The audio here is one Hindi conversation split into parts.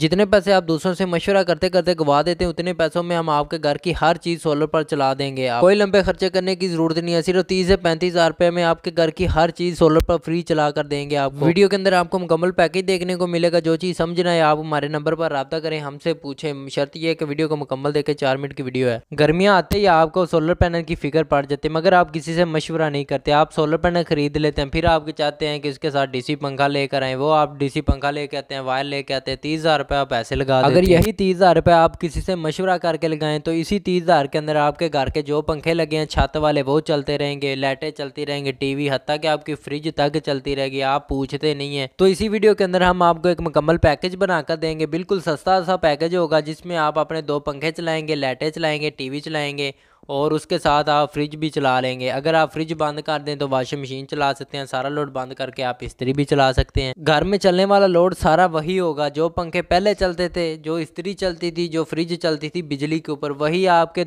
जितने पैसे आप दूसरों से मशवरा करते करते गवा देते हैं उतने पैसों में हम आपके घर की हर चीज़ सोलर पर चला देंगे आप कोई लंबे खर्चे करने की जरूरत नहीं है सिर्फ तीस से पैंतीस हज़ार रुपये में आपके घर की हर चीज़ सोलर पर फ्री चला कर देंगे आप वीडियो के अंदर आपको मुकम्मल पैकेज देखने को मिलेगा जो चीज़ समझना है आप हमारे नंबर पर रबा करें हमसे पूछें शर्त यह कि वीडियो को मुकम्मल देखें चार मिनट की वीडियो है गर्मियाँ आते ही आपको सोलर पैनल की फिक्र पड़ जाती है मगर आप किसी से मशवरा नहीं करते आप सोलर पैनल खरीद लेते हैं फिर आप चाहते हैं कि उसके साथ डीसी पंखा लेकर आए वो आप डीसी पंखा लेके आते हैं वायर लेके आते हैं तीस हज़ार रुपए आप ऐसे लगा अगर यही तीस हज़ार रुपये आप किसी से मशवरा करके लगाएं तो इसी तीस हज़ार के अंदर आपके घर के जो पंखे लगे हैं छत वाले वो चलते रहेंगे लाइटें चलती रहेंगे टीवी हती कि आपकी फ्रिज तक चलती रहेगी आप पूछते नहीं है तो इसी वीडियो के अंदर हम आपको एक मुकम्मल पैकेज बनाकर देंगे बिल्कुल सस्ता सा पैकेज होगा जिसमें आप अपने दो पंखे चलाएंगे लाइटें चलाएंगे टीवी चलाएंगे और उसके साथ आप फ्रिज भी चला लेंगे अगर आप फ्रिज बंद कर दें तो वाशिंग मशीन चला सकते हैं सारा लोड बंद करके आप इस्त्री भी चला सकते हैं घर में चलने वाला लोड सारा वही होगा जो पंखे पहले चलते थे जो इस्त्री चलती थी जो फ्रिज चलती थी बिजली के ऊपर वही आपके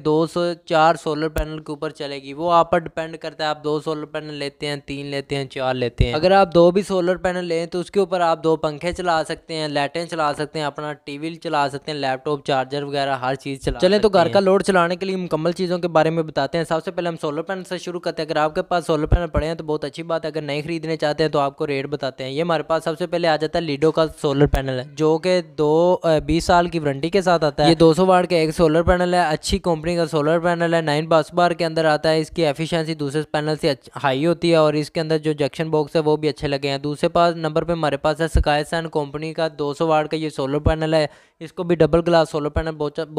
चार सोलर पैनल के ऊपर चलेगी वो आप पर डिपेंड करता है आप दो सोलर पैनल लेते हैं तीन लेते हैं चार लेते हैं अगर आप दो भी सोलर पैनल लें तो उसके ऊपर आप दो पंखे चला सकते हैं लाइटें चला सकते हैं अपना टीवी चला सकते हैं लैपटॉप चार्जर वगैरह हर चीज़ चला चले तो घर का लोड चलाने के लिए मुकम्मल चीज़ों के बारे में बताते हैं सबसे पहले हम सोलर पैनल से शुरू करते हैं अगर आपके पास सोलर पैनल पड़े हैं तो बहुत अच्छी बात है अगर नहीं खरीदने चाहते हैं तो आपको रेट बताते हैं ये हमारे पास सबसे पहले आ जाता है लीडो का सोलर पैनल है जो कि दो बीस साल की वारंटी के साथ आता है ये दो सौ वाट का एक सोलर पैनल है अच्छी कंपनी का सोलर पैनल है नाइन बस बार के अंदर आता है इसकी एफिशियंसी दूसरे पैनल से हाई होती है और इसके अंदर जो जंक्शन बॉक्स है वो भी अच्छे लगे हैं दूसरे पास नंबर पर हमारे पास है स्काई सैन कंपनी का दो सौ वाट का ये सोलर पैनल है इसको भी डबल ग्लास सोलर पैनल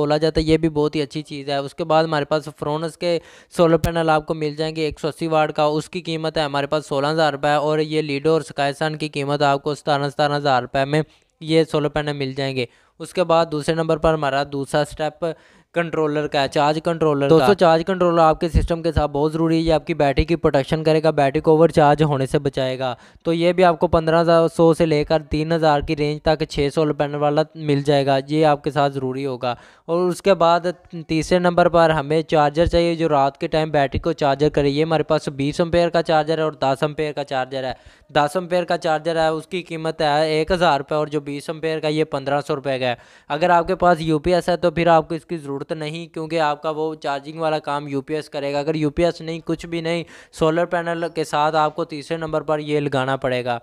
बोला जाता है ये भी बहुत ही अच्छी चीज़ है उसके बाद हमारे पास फ्रोनस के सोलर पैनल आपको मिल जाएंगे एक सौ अस्सी वाट का उसकी कीमत है हमारे पास सोलह हज़ार रुपये और ये लीडो और स्काईसन की कीमत आपको सतारह सतारह हज़ार रुपये में ये सोलर पैनल मिल जाएंगे उसके बाद दूसरे नंबर पर हमारा दूसरा स्टेप कंट्रोलर का है चार्ज कंट्रोलर दोस्तों चार्ज कंट्रोलर आपके सिस्टम के साथ बहुत ज़रूरी है ये आपकी बैटरी की प्रोटेक्शन करेगा बैटरी को ओवर चार्ज होने से बचाएगा तो ये भी आपको पंद्रह सौ से लेकर तीन हज़ार की रेंज तक छः सौ पैनल वाला मिल जाएगा ये आपके साथ ज़रूरी होगा और उसके बाद तीसरे नंबर पर हमें चार्जर चाहिए जो रात के टाइम बैटरी को चार्जर करे ये हमारे पास बीस एम्पेयर का चार्जर है और दस एम्पेयर का चार्जर है दस एम्पेयर का चार्जर है उसकी कीमत है एक हज़ार रुपये और जो बीस एम्पेयर का ये पंद्रह सौ रुपये का है अगर आपके पास यू है तो फिर आपको इसकी ज़रूरत ज़रूरत नहीं क्योंकि आपका वो चार्जिंग वाला काम यू करेगा अगर यू नहीं कुछ भी नहीं सोलर पैनल के साथ आपको तीसरे नंबर पर ये लगाना पड़ेगा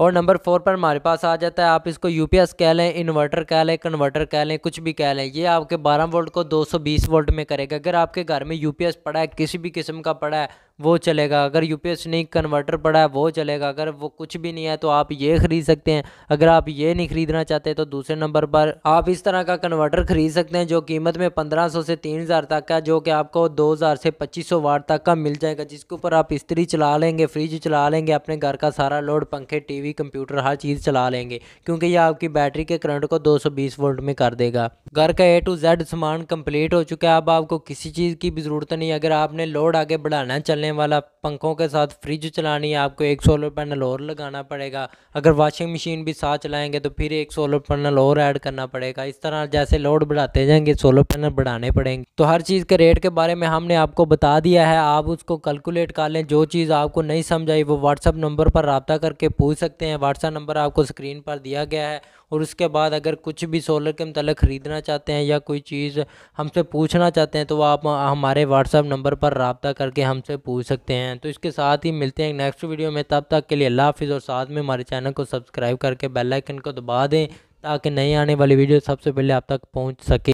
और नंबर फोर पर हमारे पास आ जाता है आप इसको यू कह लें इन्वर्टर कह लें कन्वर्टर कह लें कुछ भी कह लें ये आपके 12 वोल्ट को 220 वोल्ट में करेगा अगर आपके घर में यू पड़ा है किसी भी किस्म का पड़ा है वो चलेगा अगर यू पी कन्वर्टर पड़ा है वो चलेगा अगर वो कुछ भी नहीं है तो आप ये ख़रीद सकते हैं अगर आप ये नहीं ख़रीदना चाहते तो दूसरे नंबर पर आप इस तरह का कन्वर्टर ख़रीद सकते हैं जो कीमत में पंद्रह सौ से तीन हज़ार तक का जो कि आपको दो हज़ार से पच्चीस सौ वाट तक का मिल जाएगा जिसके ऊपर आप इस्त्री चला लेंगे फ्रिज चला लेंगे अपने घर का सारा लोड पंखे टी कंप्यूटर हर चीज़ चला लेंगे क्योंकि ये आपकी बैटरी के करंट को दो वोल्ट में कर देगा घर का ए टू जेड सामान कंप्लीट हो चुका है अब आपको किसी चीज़ की भी ज़रूरत नहीं अगर आपने लोड आगे बढ़ाना चल चलने वाला पंखों के साथ फ्रिज चलानी है आपको एक सोलर पैनल और लगाना पड़ेगा अगर वाशिंग मशीन भी साथ चलाएंगे तो फिर एक सोलर पैनल और ऐड करना पड़ेगा इस तरह जैसे लोड बढ़ाते जाएंगे सोलर पैनल बढ़ाने पड़ेंगे तो हर चीज़ के रेट के बारे में हमने आपको बता दिया है आप उसको कैलकुलेट कर लें जो चीज़ आपको नहीं समझ आई वो व्हाट्सअप नंबर पर रबता करके पूछ सकते हैं व्हाट्सअप नंबर आपको स्क्रीन पर दिया गया है और उसके बाद अगर कुछ भी सोलर के मतलब ख़रीदना चाहते हैं या कोई चीज़ हमसे पूछना चाहते हैं तो आप हमारे व्हाट्सअप नंबर पर रबता करके हमसे पूछ पूछ सकते हैं तो इसके साथ ही मिलते हैं नेक्स्ट वीडियो में तब तक के लिए अल्लाह हाफिज़ और साथ में हमारे चैनल को सब्सक्राइब करके बेल आइकन को दबा दें ताकि नई आने वाली वीडियो सबसे पहले आप तक पहुँच सके